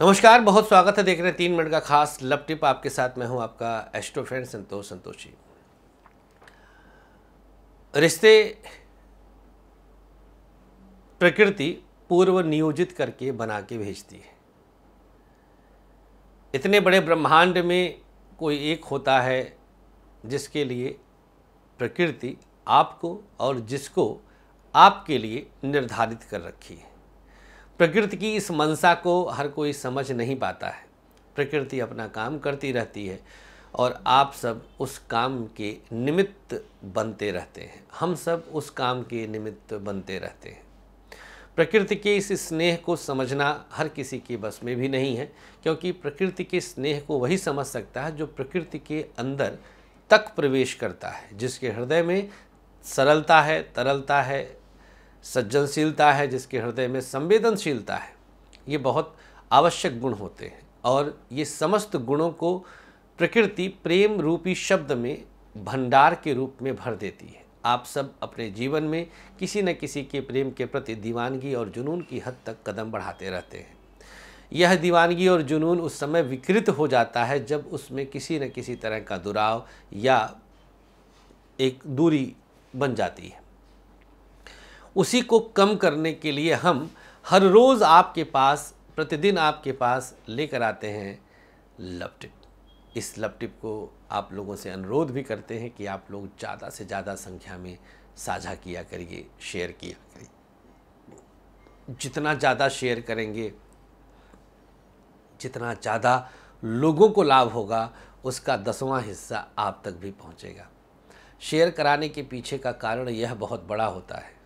नमस्कार बहुत स्वागत है देख रहे हैं तीन मिनट का खास लव टिप आपके साथ मैं हूं आपका एस्ट्रो फ्रेंड संतोष संतोषी रिश्ते प्रकृति पूर्व नियोजित करके बना के भेजती है इतने बड़े ब्रह्मांड में कोई एक होता है जिसके लिए प्रकृति आपको और जिसको आपके लिए निर्धारित कर रखी है प्रकृति की इस मनसा को हर कोई समझ नहीं पाता है प्रकृति अपना काम करती रहती है और आप सब उस काम के निमित्त बनते रहते हैं हम सब उस काम के निमित्त बनते रहते हैं प्रकृति के इस स्नेह को समझना हर किसी के बस में भी नहीं है क्योंकि प्रकृति के स्नेह को वही समझ सकता है जो प्रकृति के अंदर तक प्रवेश करता है जिसके हृदय में सरलता है तरलता है सज्जनशीलता है जिसके हृदय में संवेदनशीलता है ये बहुत आवश्यक गुण होते हैं और ये समस्त गुणों को प्रकृति प्रेम रूपी शब्द में भंडार के रूप में भर देती है आप सब अपने जीवन में किसी न किसी के प्रेम के प्रति दीवानगी और जुनून की हद तक कदम बढ़ाते रहते हैं यह दीवानगी और जुनून उस समय विकृत हो जाता है जब उसमें किसी न किसी तरह का दुराव या एक दूरी बन जाती है उसी को कम करने के लिए हम हर रोज़ आपके पास प्रतिदिन आपके पास लेकर आते हैं लव टिप इस लव टिप को आप लोगों से अनुरोध भी करते हैं कि आप लोग ज़्यादा से ज़्यादा संख्या में साझा किया करिए शेयर किया करिए जितना ज़्यादा शेयर करेंगे जितना ज़्यादा लोगों को लाभ होगा उसका दसवां हिस्सा आप तक भी पहुंचेगा शेयर कराने के पीछे का कारण यह बहुत बड़ा होता है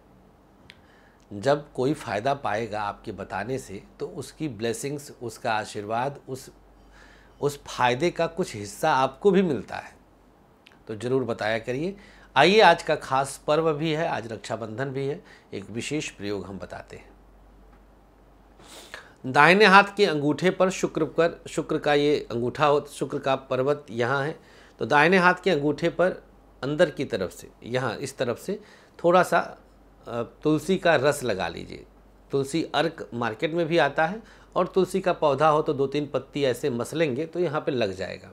जब कोई फ़ायदा पाएगा आपके बताने से तो उसकी ब्लेसिंग्स उसका आशीर्वाद उस उस फायदे का कुछ हिस्सा आपको भी मिलता है तो ज़रूर बताया करिए आइए आज का खास पर्व भी है आज रक्षाबंधन भी है एक विशेष प्रयोग हम बताते हैं दाहिने हाथ के अंगूठे पर शुक्र कर शुक्र का ये अंगूठा हो शुक्र का पर्वत यहाँ है तो दाहिने हाथ के अंगूठे पर अंदर की तरफ से यहाँ इस तरफ से थोड़ा सा तुलसी का रस लगा लीजिए तुलसी अर्क मार्केट में भी आता है और तुलसी का पौधा हो तो दो तीन पत्ती ऐसे मसलेंगे तो यहाँ पे लग जाएगा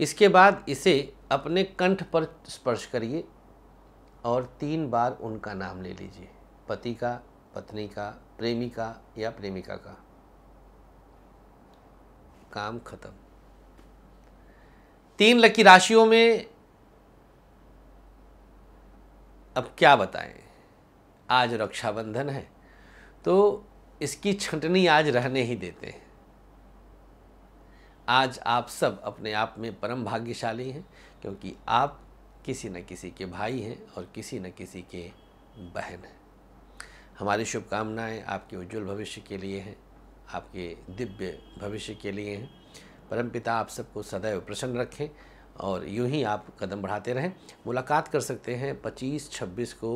इसके बाद इसे अपने कंठ पर स्पर्श करिए और तीन बार उनका नाम ले लीजिए पति का पत्नी का प्रेमी का या प्रेमिका का काम खत्म तीन लकी राशियों में अब क्या बताएं आज रक्षाबंधन है तो इसकी छंटनी आज रहने ही देते हैं आज आप सब अपने आप में परम भाग्यशाली हैं क्योंकि आप किसी न किसी के भाई हैं और किसी न किसी के बहन हैं हमारी शुभकामनाएं आपके उज्जवल भविष्य के लिए हैं आपके दिव्य भविष्य के लिए हैं परमपिता आप सबको सदैव प्रसन्न रखें और यूं ही आप कदम बढ़ाते रहें मुलाकात कर सकते हैं 25 26 को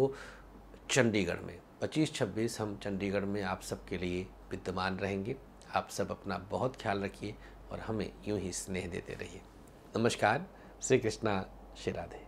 चंडीगढ़ में 25-26 हम चंडीगढ़ में आप सबके लिए विद्यमान रहेंगे आप सब अपना बहुत ख्याल रखिए और हमें यूं ही स्नेह देते रहिए नमस्कार श्री कृष्णा श्री राधे